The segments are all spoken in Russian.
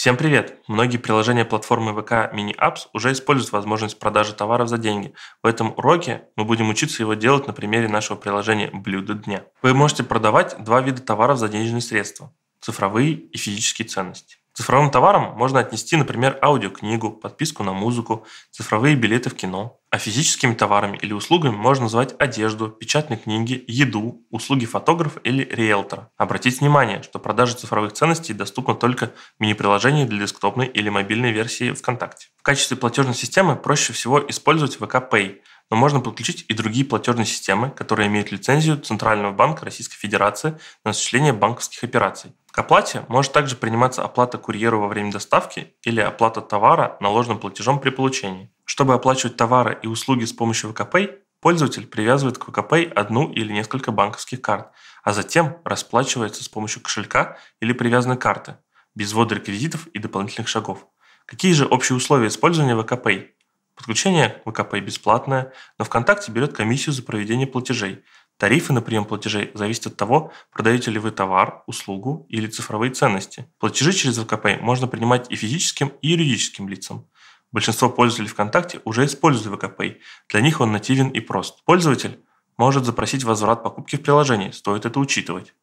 Всем привет! Многие приложения платформы ВК Mini Apps уже используют возможность продажи товаров за деньги. В этом уроке мы будем учиться его делать на примере нашего приложения «Блюдо дня». Вы можете продавать два вида товаров за денежные средства – цифровые и физические ценности цифровым товаром можно отнести, например, аудиокнигу, подписку на музыку, цифровые билеты в кино. А физическими товарами или услугами можно назвать одежду, печатные книги, еду, услуги фотографа или риэлтора. Обратите внимание, что продажа цифровых ценностей доступна только в мини-приложении для десктопной или мобильной версии ВКонтакте. В качестве платежной системы проще всего использовать VK Pay – но можно подключить и другие платежные системы, которые имеют лицензию Центрального банка Российской Федерации на осуществление банковских операций. К оплате может также приниматься оплата курьеру во время доставки или оплата товара наложенным платежом при получении. Чтобы оплачивать товары и услуги с помощью ВКП, пользователь привязывает к ВКП одну или несколько банковских карт, а затем расплачивается с помощью кошелька или привязанной карты, без ввода реквизитов и дополнительных шагов. Какие же общие условия использования ВКП? Подключение ВКП бесплатное, но ВКонтакте берет комиссию за проведение платежей. Тарифы на прием платежей зависят от того, продаете ли вы товар, услугу или цифровые ценности. Платежи через ВКП можно принимать и физическим, и юридическим лицам. Большинство пользователей ВКонтакте уже используют ВКП. Для них он нативен и прост. Пользователь может запросить возврат покупки в приложении, стоит это учитывать.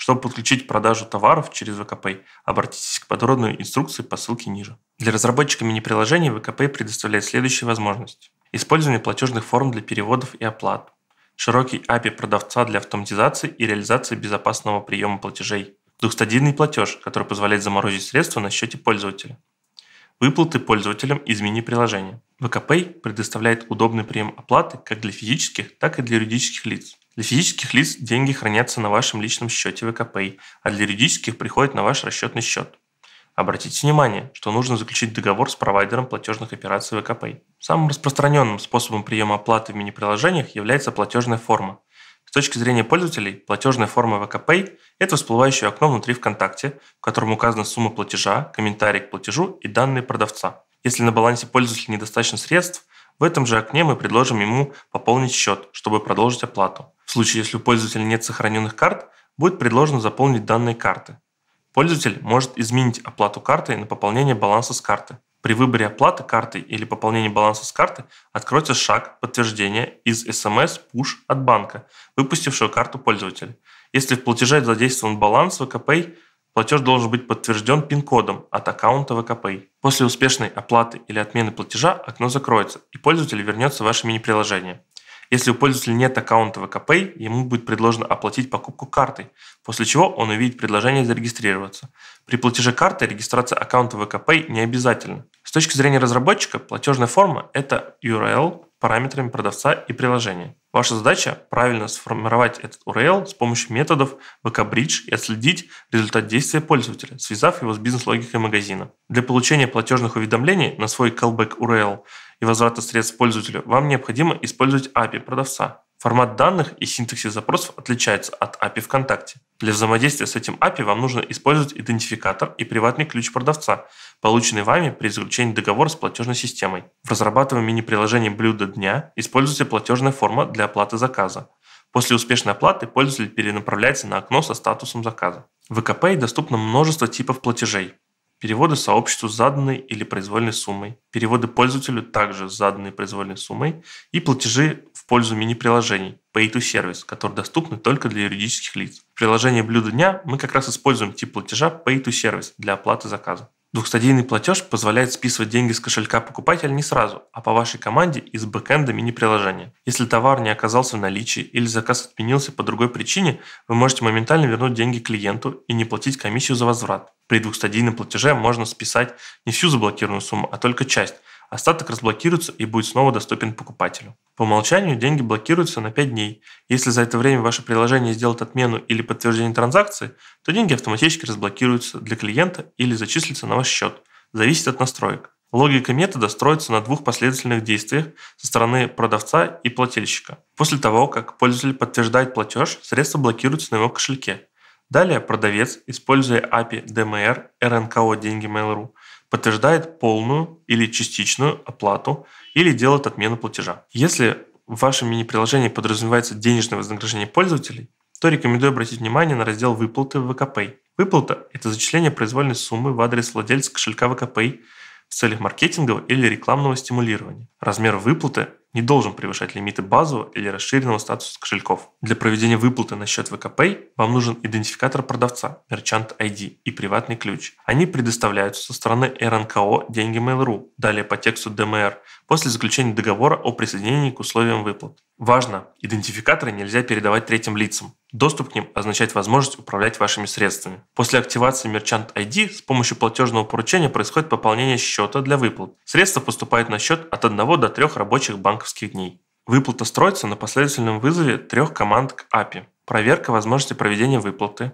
Чтобы подключить продажу товаров через ВКП, обратитесь к подробной инструкции по ссылке ниже. Для разработчика мини-приложений ВКП предоставляет следующие возможности. Использование платежных форм для переводов и оплат. Широкий API продавца для автоматизации и реализации безопасного приема платежей. Двухстадийный платеж, который позволяет заморозить средства на счете пользователя. Выплаты пользователям из мини-приложения. ВКП предоставляет удобный прием оплаты как для физических, так и для юридических лиц. Для физических лиц деньги хранятся на вашем личном счете ВКП, а для юридических приходят на ваш расчетный счет. Обратите внимание, что нужно заключить договор с провайдером платежных операций ВКП. Самым распространенным способом приема оплаты в мини-приложениях является платежная форма. С точки зрения пользователей, платежная форма ВКП – это всплывающее окно внутри ВКонтакте, в котором указана сумма платежа, комментарий к платежу и данные продавца. Если на балансе пользователя недостаточно средств, в этом же окне мы предложим ему пополнить счет, чтобы продолжить оплату. В случае, если у пользователя нет сохраненных карт, будет предложено заполнить данные карты. Пользователь может изменить оплату картой на пополнение баланса с карты. При выборе оплаты картой или пополнения баланса с карты откроется шаг подтверждения из SMS Push от банка, выпустившего карту пользователя. Если в платеже задействован баланс ВКП, платеж должен быть подтвержден пин-кодом от аккаунта ВКП. После успешной оплаты или отмены платежа окно закроется, и пользователь вернется в ваше мини-приложение. Если у пользователя нет аккаунта ВКП, ему будет предложено оплатить покупку картой, после чего он увидит предложение зарегистрироваться. При платеже картой регистрация аккаунта ВКП не обязательна. С точки зрения разработчика, платежная форма – это URL, параметрами продавца и приложения. Ваша задача – правильно сформировать этот URL с помощью методов BKBridge и отследить результат действия пользователя, связав его с бизнес-логикой магазина. Для получения платежных уведомлений на свой callback URL и возврата средств пользователю вам необходимо использовать API продавца. Формат данных и синтаксис запросов отличается от API ВКонтакте. Для взаимодействия с этим API вам нужно использовать идентификатор и приватный ключ продавца, полученный вами при заключении договора с платежной системой. В разрабатываемом мини-приложении «Блюдо дня» используйте платежная форма для оплаты заказа. После успешной оплаты пользователь перенаправляется на окно со статусом заказа. В ВКП доступно множество типов платежей переводы сообществу с заданной или произвольной суммой, переводы пользователю также с заданной произвольной суммой и платежи в пользу мини-приложений Pay-to-Service, которые доступны только для юридических лиц. В приложении «Блюдо дня» мы как раз используем тип платежа Pay-to-Service для оплаты заказа. Двухстадийный платеж позволяет списывать деньги с кошелька покупателя не сразу, а по вашей команде из бэкэнда мини-приложения. Если товар не оказался в наличии или заказ отменился по другой причине, вы можете моментально вернуть деньги клиенту и не платить комиссию за возврат. При двухстадийном платеже можно списать не всю заблокированную сумму, а только часть, остаток разблокируется и будет снова доступен покупателю. По умолчанию деньги блокируются на 5 дней. Если за это время ваше приложение сделает отмену или подтверждение транзакции, то деньги автоматически разблокируются для клиента или зачислятся на ваш счет. Зависит от настроек. Логика метода строится на двух последовательных действиях со стороны продавца и плательщика. После того, как пользователь подтверждает платеж, средства блокируются на его кошельке. Далее продавец, используя API DMR, RNKO деньги Mail.ru, подтверждает полную или частичную оплату или делает отмену платежа. Если в вашем мини-приложении подразумевается денежное вознаграждение пользователей, то рекомендую обратить внимание на раздел «Выплаты в ВКП». Выплата – это зачисление произвольной суммы в адрес владельца кошелька ВКП в целях маркетингового или рекламного стимулирования. Размер выплаты не должен превышать лимиты базового или расширенного статуса кошельков. Для проведения выплаты на счет ВКП вам нужен идентификатор продавца, Merchant ID и приватный ключ. Они предоставляются со стороны РНКО «Деньги Mail.ru», далее по тексту ДМР, после заключения договора о присоединении к условиям выплат. Важно, идентификаторы нельзя передавать третьим лицам. Доступ к ним означает возможность управлять вашими средствами. После активации Merchant ID с помощью платежного поручения происходит пополнение счета для выплат. Средства поступают на счет от 1 до 3 рабочих банковских дней. Выплата строится на последовательном вызове трех команд к API. Проверка возможности проведения выплаты,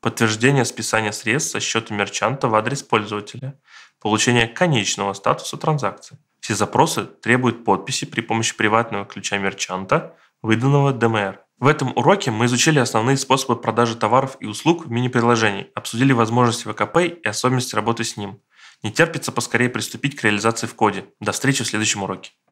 подтверждение списания средств со счета мерчанта в адрес пользователя, получение конечного статуса транзакции. Все запросы требуют подписи при помощи приватного ключа мерчанта, выданного ДМР. В этом уроке мы изучили основные способы продажи товаров и услуг в мини-приложении, обсудили возможности ВКП и особенности работы с ним. Не терпится поскорее приступить к реализации в коде. До встречи в следующем уроке.